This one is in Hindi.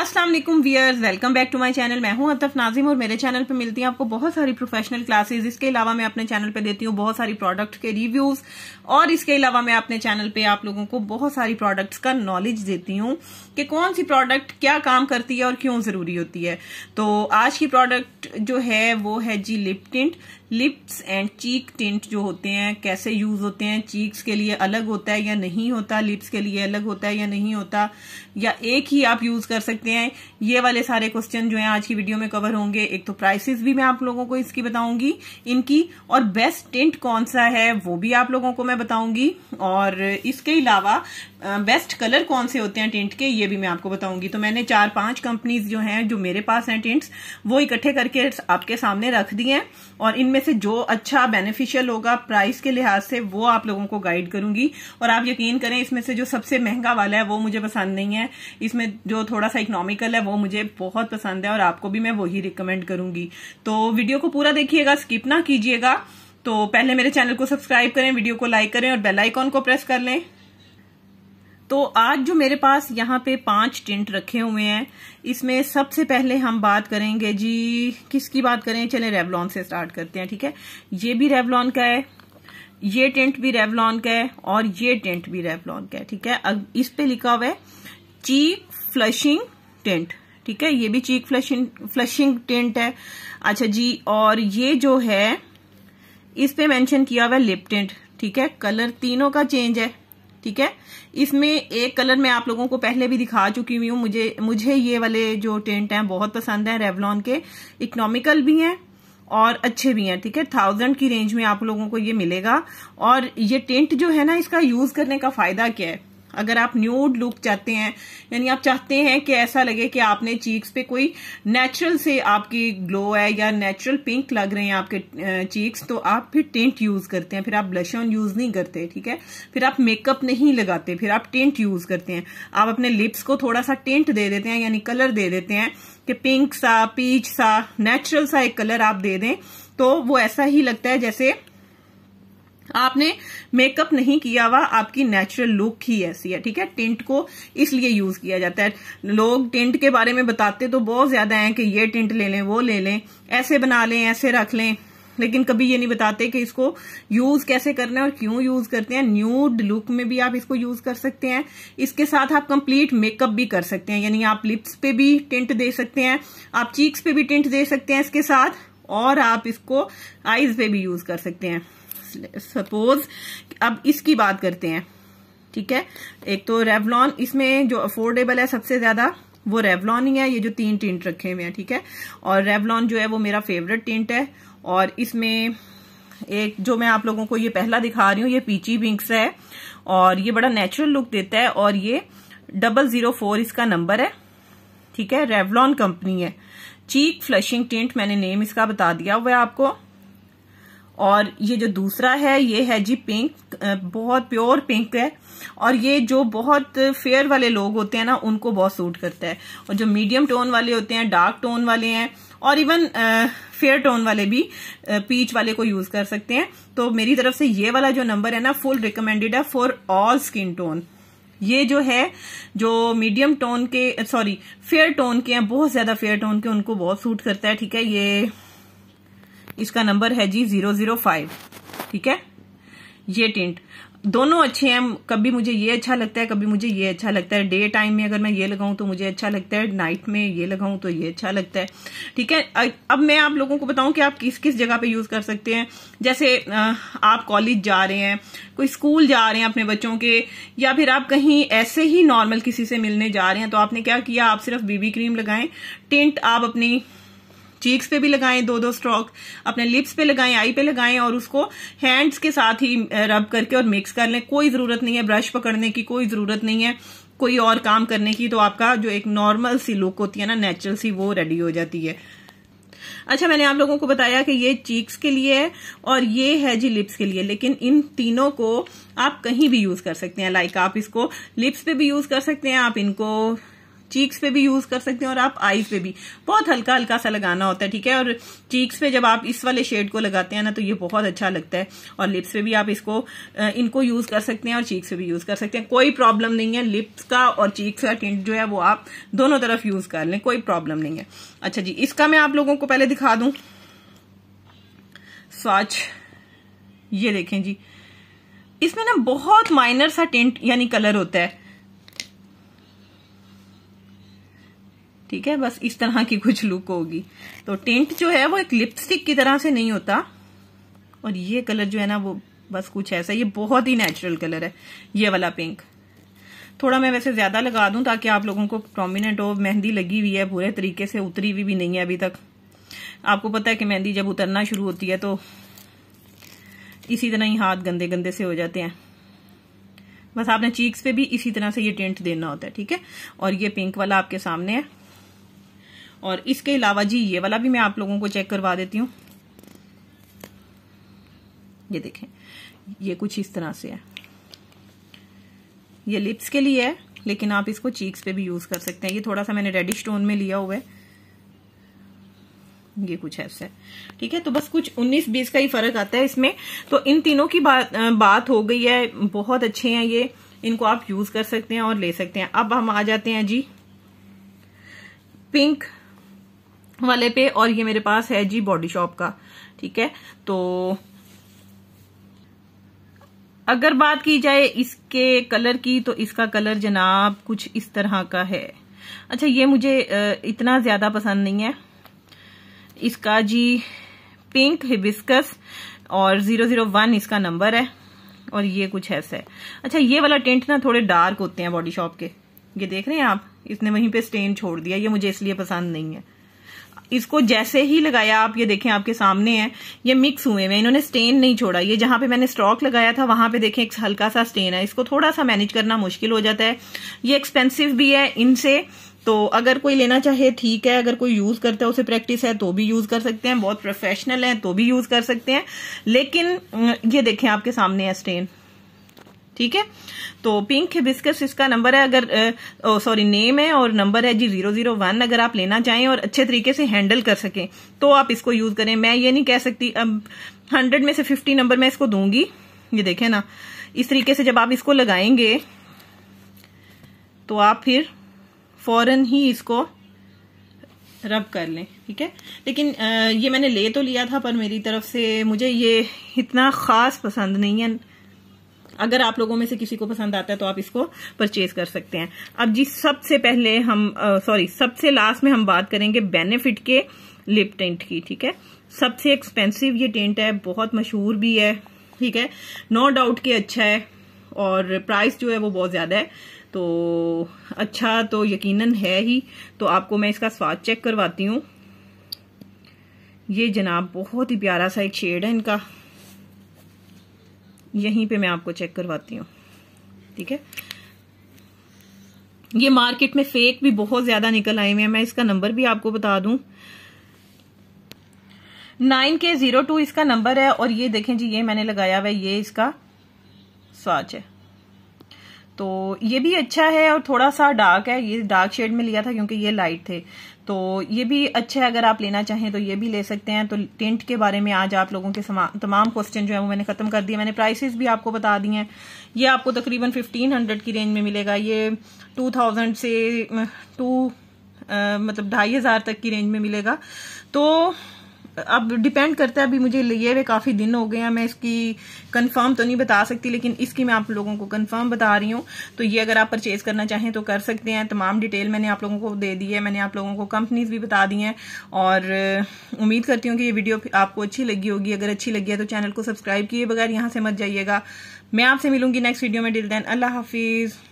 अस्सलाम वालेकुम viewers welcome back to my channel मैं हूं अतफ नाजिम और मेरे चैनल पे मिलती हैं आपको बहुत सारी प्रोफेशनल क्लासेस इसके अलावा मैं अपने चैनल पे देती हूं बहुत सारी प्रोडक्ट के रिव्यूज और इसके अलावा मैं अपने चैनल पे आप लोगों को बहुत सारी प्रोडक्ट्स का नॉलेज देती हूं कि कौन सी प्रोडक्ट क्या काम करती है और क्यों जरूरी होती है तो आज की प्रोडक्ट जो है वो है जी lip tint lips and cheek tint जो होते हैं कैसे यूज होते हैं चीक्स के लिए अलग होता है या नहीं होता लिप्स के लिए अलग होता है या नहीं होता या एक ही आप यूज कर सकते हैं ये वाले सारे क्वेश्चन जो हैं आज की वीडियो में कवर होंगे एक तो प्राइसेस भी मैं आप लोगों को इसकी बताऊंगी इनकी और बेस्ट टिंट कौन सा है वो भी आप लोगों को मैं बताऊंगी और इसके अलावा बेस्ट कलर कौन से होते हैं टिंट के ये भी मैं आपको बताऊंगी तो मैंने चार पांच कंपनीज जो हैं जो मेरे पास हैं टिंट्स वो इकट्ठे करके आपके सामने रख दिए हैं और इनमें से जो अच्छा बेनिफिशियल होगा प्राइस के लिहाज से वो आप लोगों को गाइड करूंगी और आप यकीन करें इसमें से जो सबसे महंगा वाला है वो मुझे पसंद नहीं है इसमें जो थोड़ा सा इकोनॉमिकल है वो मुझे बहुत पसंद है और आपको भी मैं वही रिकमेंड करूंगी तो वीडियो को पूरा देखिएगा स्किप ना कीजिएगा तो पहले मेरे चैनल को सब्सक्राइब करें वीडियो को लाइक करें और बेल आइकॉन को प्रेस कर लें तो आज जो मेरे पास यहाँ पे पांच टिंट रखे हुए हैं इसमें सबसे पहले हम बात करेंगे जी किसकी बात करें चले रेवलॉन से स्टार्ट करते हैं ठीक है ये भी रेवलॉन का है ये टेंट भी रेवलॉन का है और ये टेंट भी रेवलॉन का है ठीक है अब इस पे लिखा हुआ है चीक फ्लशिंग टेंट ठीक है ये भी चीक फ्लशिंग फ्लशिंग टेंट है अच्छा जी और ये जो है इस पे मेंशन किया हुआ है लिप टेंट ठीक है कलर तीनों का चेंज है ठीक है इसमें एक कलर मैं आप लोगों को पहले भी दिखा चुकी हुई हूं मुझे मुझे ये वाले जो टेंट हैं बहुत पसंद है रेवलॉन के इकोनॉमिकल भी हैं और अच्छे भी हैं ठीक है थाउजेंड की रेंज में आप लोगों को ये मिलेगा और ये टेंट जो है ना इसका यूज करने का फायदा क्या है अगर आप न्यूड लुक चाहते हैं यानी आप चाहते हैं कि ऐसा लगे कि आपने चीक्स पे कोई नेचुरल से आपकी ग्लो है या नेचुरल पिंक लग रहे हैं आपके चीक्स तो आप फिर टेंट यूज करते हैं फिर आप ब्लश ऑन यूज नहीं करते ठीक है फिर आप मेकअप नहीं लगाते फिर आप टेंट यूज करते हैं आप अपने लिप्स को थोड़ा सा टेंट दे देते हैं यानी कलर दे देते हैं कि पिंक सा पीच सा नेचुरल सा एक कलर आप दे दें तो वो ऐसा ही लगता है जैसे आपने मेकअप नहीं किया हुआ आपकी नेचुरल लुक ही ऐसी है ठीक है टिंट को इसलिए यूज किया जाता है लोग टिंट के बारे में बताते तो बहुत ज्यादा हैं कि ये टिंट ले लें वो ले लें ऐसे बना लें ऐसे रख लें लेकिन कभी ये नहीं बताते कि इसको यूज कैसे करना है और क्यों यूज करते हैं न्यूड लुक में भी आप इसको यूज कर सकते हैं इसके साथ आप कंप्लीट मेकअप भी कर सकते हैं यानी आप लिप्स पे भी टिंट दे सकते हैं आप चीक्स पे भी टिंट दे सकते हैं इसके साथ और आप इसको आईज पे भी यूज कर सकते हैं सपोज अब इसकी बात करते हैं ठीक है एक तो रेवलॉन इसमें जो अफोर्डेबल है सबसे ज्यादा वो रेवलॉन ही है ये जो तीन टिंट रखे हुए हैं ठीक है और रेवलॉन जो है वो मेरा फेवरेट टिंट है और इसमें एक जो मैं आप लोगों को ये पहला दिखा रही हूँ ये पीची पिंक्स है और ये बड़ा नेचुरल लुक देता है और ये डबल जीरो फोर इसका नंबर है ठीक है रेवलॉन कंपनी है चीक फ्लशिंग टिंट मैंने नेम इसका बता दिया हुआ है आपको और ये जो दूसरा है ये है जी पिंक बहुत प्योर पिंक है और ये जो बहुत फेयर वाले लोग होते हैं ना उनको बहुत सूट करता है और जो मीडियम टोन वाले होते हैं डार्क टोन वाले हैं और इवन फेयर टोन वाले भी पीच वाले को यूज कर सकते हैं तो मेरी तरफ से ये वाला जो नंबर है ना फुल रिकमेंडेड है फॉर ऑल स्किन टोन ये जो है जो मीडियम टोन के सॉरी फेयर टोन के हैं बहुत ज्यादा फेयर टोन के उनको बहुत सूट करता है ठीक है ये इसका नंबर है जी जीरो जीरो फाइव ठीक है ये टिंट दोनों अच्छे हैं कभी मुझे ये अच्छा लगता है कभी मुझे ये अच्छा लगता है डे टाइम में अगर मैं ये लगाऊं तो मुझे अच्छा लगता है नाइट में ये लगाऊं तो ये अच्छा लगता है ठीक है अब मैं आप लोगों को बताऊं कि आप किस किस जगह पे यूज कर सकते हैं जैसे आप कॉलेज जा रहे हैं कोई स्कूल जा रहे हैं अपने बच्चों के या फिर आप कहीं ऐसे ही नॉर्मल किसी से मिलने जा रहे हैं तो आपने क्या किया आप सिर्फ बीबी क्रीम लगाएं टिंट आप अपनी चीक्स पे भी लगाएं दो दो स्ट्रोक अपने लिप्स पे लगाएं आई पे लगाएं और उसको हैंड्स के साथ ही रब करके और मिक्स कर लें कोई ज़रूरत नहीं है ब्रश पकड़ने की कोई ज़रूरत नहीं है कोई और काम करने की तो आपका जो एक नॉर्मल सी लुक होती है ना नेचुरल सी वो रेडी हो जाती है अच्छा मैंने आप लोगों को बताया कि ये चीक्स के लिए है और ये है जी लिप्स के लिए लेकिन इन तीनों को आप कहीं भी यूज कर सकते हैं लाइक आप इसको लिप्स पे भी यूज कर सकते हैं आप इनको चीक्स पे भी यूज कर सकते हैं और आप आईज पे भी बहुत हल्का हल्का सा लगाना होता है ठीक है और चीक्स पे जब आप इस वाले शेड को लगाते हैं ना तो ये बहुत अच्छा लगता है और लिप्स पे भी आप इसको इनको यूज कर सकते हैं और चीक्स पे भी यूज कर सकते हैं कोई प्रॉब्लम नहीं है लिप्स का और चीक्स का टिंट जो है वो आप दोनों तरफ यूज कर लें कोई प्रॉब्लम नहीं है अच्छा जी इसका मैं आप लोगों को पहले दिखा दू स्वाच ये देखें जी इसमें ना बहुत माइनर सा टिंट यानी कलर होता है ठीक है बस इस तरह की कुछ लुक होगी तो टेंट जो है वो एक लिपस्टिक की तरह से नहीं होता और ये कलर जो है ना वो बस कुछ ऐसा ये बहुत ही नेचुरल कलर है ये वाला पिंक थोड़ा मैं वैसे ज्यादा लगा दूं ताकि आप लोगों को प्रोमिनेंट हो मेहंदी लगी हुई है बुरे तरीके से उतरी हुई भी नहीं है अभी तक आपको पता है कि मेहंदी जब उतरना शुरू होती है तो इसी तरह ही हाथ गंदे गंदे से हो जाते हैं बस आपने चीक्स पे भी इसी तरह से ये टेंट देना होता है ठीक है और ये पिंक वाला आपके सामने है और इसके अलावा जी ये वाला भी मैं आप लोगों को चेक करवा देती हूँ ये देखें ये कुछ इस तरह से है ये लिप्स के लिए है लेकिन आप इसको चीक्स पे भी यूज कर सकते हैं ये थोड़ा सा मैंने रेडी स्टोन में लिया हुआ है ये कुछ ऐसा है ठीक है तो बस कुछ 19-20 का ही फर्क आता है इसमें तो इन तीनों की बात बात हो गई है बहुत अच्छे हैं ये इनको आप यूज कर सकते हैं और ले सकते हैं अब हम आ जाते हैं जी पिंक वाले पे और ये मेरे पास है जी बॉडी शॉप का ठीक है तो अगर बात की जाए इसके कलर की तो इसका कलर जनाब कुछ इस तरह का है अच्छा ये मुझे इतना ज्यादा पसंद नहीं है इसका जी पिंक हिबिस्कस और जीरो जीरो वन इसका नंबर है और ये कुछ ऐसा है अच्छा ये वाला टेंट ना थोड़े डार्क होते हैं बॉडी शॉप के ये देख रहे हैं आप इसने वहीं पे स्टेन छोड़ दिया ये मुझे इसलिए पसंद नहीं है इसको जैसे ही लगाया आप ये देखें आपके सामने है ये मिक्स हुए हैं इन्होंने स्टेन नहीं छोड़ा ये जहां पे मैंने स्टॉक लगाया था वहां पे देखें एक हल्का सा स्टेन है इसको थोड़ा सा मैनेज करना मुश्किल हो जाता है ये एक्सपेंसिव भी है इनसे तो अगर कोई लेना चाहे ठीक है अगर कोई यूज करता है उसे प्रैक्टिस है तो भी यूज कर सकते हैं बहुत प्रोफेशनल है तो भी यूज कर सकते हैं लेकिन ये देखें आपके सामने है स्टेन ठीक है तो पिंक बिस्कस इसका नंबर है अगर सॉरी नेम है और नंबर है जी जीरो जीरो वन अगर आप लेना चाहें और अच्छे तरीके से हैंडल कर सकें तो आप इसको यूज करें मैं ये नहीं कह सकती अब हंड्रेड में से फिफ्टी नंबर मैं इसको दूंगी ये देखें ना इस तरीके से जब आप इसको लगाएंगे तो आप फिर फौरन ही इसको रब कर लें ठीक है लेकिन ये मैंने ले तो लिया था पर मेरी तरफ से मुझे ये इतना खास पसंद नहीं है अगर आप लोगों में से किसी को पसंद आता है तो आप इसको परचेज कर सकते हैं अब जी सबसे पहले हम सॉरी सबसे लास्ट में हम बात करेंगे बेनिफिट के लिप टेंट की ठीक है सबसे एक्सपेंसिव ये टेंट है बहुत मशहूर भी है ठीक है नो डाउट कि अच्छा है और प्राइस जो है वो बहुत ज़्यादा है तो अच्छा तो यकीनन है ही तो आपको मैं इसका स्वाद चेक करवाती हूँ ये जनाब बहुत ही प्यारा सा एक शेड है इनका यहीं पे मैं आपको चेक करवाती हूँ ठीक है ये मार्केट में फेक भी बहुत ज्यादा निकल आए हुए हैं मैं इसका नंबर भी आपको बता दू नाइन के जीरो टू इसका नंबर है और ये देखें जी ये मैंने लगाया हुआ ये इसका स्वाच है तो ये भी अच्छा है और थोड़ा सा डार्क है ये डार्क शेड में लिया था क्योंकि ये लाइट थे तो ये भी अच्छा है अगर आप लेना चाहें तो ये भी ले सकते हैं तो टेंट के बारे में आज आप लोगों के तमाम क्वेश्चन जो है वो मैंने ख़त्म कर दिए मैंने प्राइसेस भी आपको बता दी हैं ये आपको तकरीबन फिफ्टीन हंड्रेड की रेंज में मिलेगा ये टू थाउजेंड से टू मतलब ढाई हज़ार तक की रेंज में मिलेगा तो अब डिपेंड करता है अभी मुझे लिए हुए काफ़ी दिन हो गए हैं मैं इसकी कंफर्म तो नहीं बता सकती लेकिन इसकी मैं आप लोगों को कंफर्म बता रही हूँ तो ये अगर आप परचेज करना चाहें तो कर सकते हैं तमाम डिटेल मैंने आप लोगों को दे दी है मैंने आप लोगों को कंपनीज भी बता दी हैं और उम्मीद करती हूँ कि ये वीडियो आपको अच्छी लगी होगी अगर अच्छी लगी है तो चैनल को सब्सक्राइब किए बगैर यहां से मत जाइएगा मैं आपसे मिलूंगी नेक्स्ट वीडियो में डिल देन अल्लाह हाफिज़